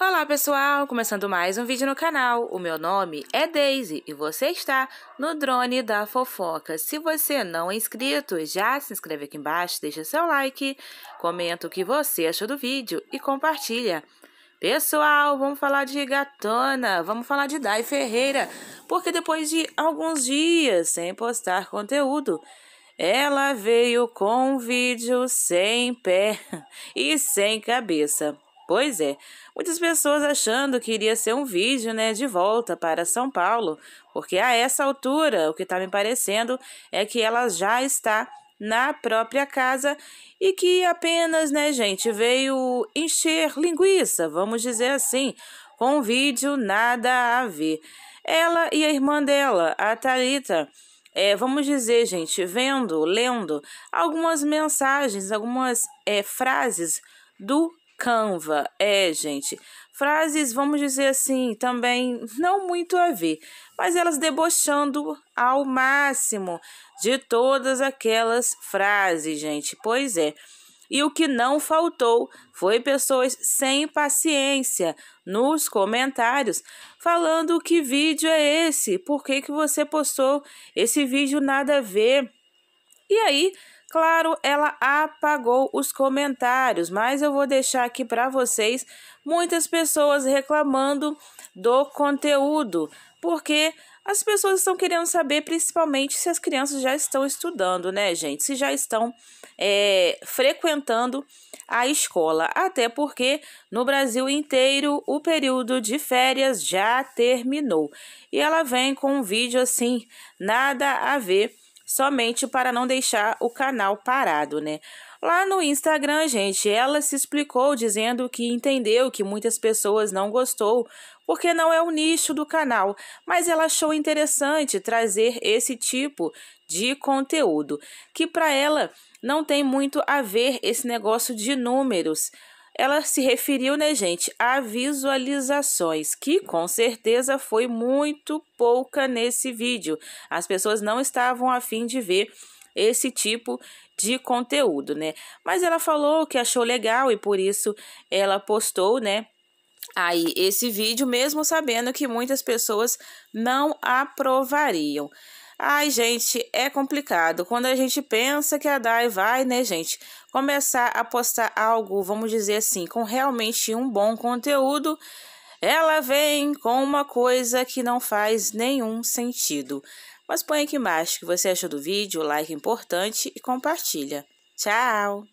Olá pessoal, começando mais um vídeo no canal. O meu nome é Daisy e você está no Drone da Fofoca. Se você não é inscrito, já se inscreve aqui embaixo, deixa seu like, comenta o que você achou do vídeo e compartilha. Pessoal, vamos falar de gatona, vamos falar de Dai Ferreira, porque depois de alguns dias sem postar conteúdo, ela veio com um vídeo sem pé e sem cabeça coisa é, muitas pessoas achando que iria ser um vídeo, né, de volta para São Paulo, porque a essa altura, o que está me parecendo é que ela já está na própria casa e que apenas, né, gente, veio encher linguiça, vamos dizer assim, com o vídeo nada a ver. Ela e a irmã dela, a Thalita, é, vamos dizer, gente, vendo, lendo algumas mensagens, algumas é, frases do Canva. É, gente. Frases, vamos dizer assim, também não muito a ver, mas elas debochando ao máximo de todas aquelas frases, gente. Pois é. E o que não faltou foi pessoas sem paciência nos comentários falando que vídeo é esse, por que, que você postou esse vídeo nada a ver. E aí, Claro, ela apagou os comentários, mas eu vou deixar aqui para vocês muitas pessoas reclamando do conteúdo, porque as pessoas estão querendo saber, principalmente se as crianças já estão estudando, né, gente? Se já estão é, frequentando a escola. Até porque no Brasil inteiro o período de férias já terminou. E ela vem com um vídeo assim, nada a ver somente para não deixar o canal parado, né? Lá no Instagram, gente, ela se explicou dizendo que entendeu que muitas pessoas não gostou porque não é o nicho do canal, mas ela achou interessante trazer esse tipo de conteúdo, que para ela não tem muito a ver esse negócio de números ela se referiu, né, gente, a visualizações, que com certeza foi muito pouca nesse vídeo. As pessoas não estavam afim de ver esse tipo de conteúdo, né? Mas ela falou que achou legal e por isso ela postou, né, aí esse vídeo, mesmo sabendo que muitas pessoas não aprovariam. Ai, gente, é complicado. Quando a gente pensa que a Dai vai, né, gente, começar a postar algo, vamos dizer assim, com realmente um bom conteúdo, ela vem com uma coisa que não faz nenhum sentido. Mas põe aqui embaixo o que você achou do vídeo, like é importante e compartilha. Tchau!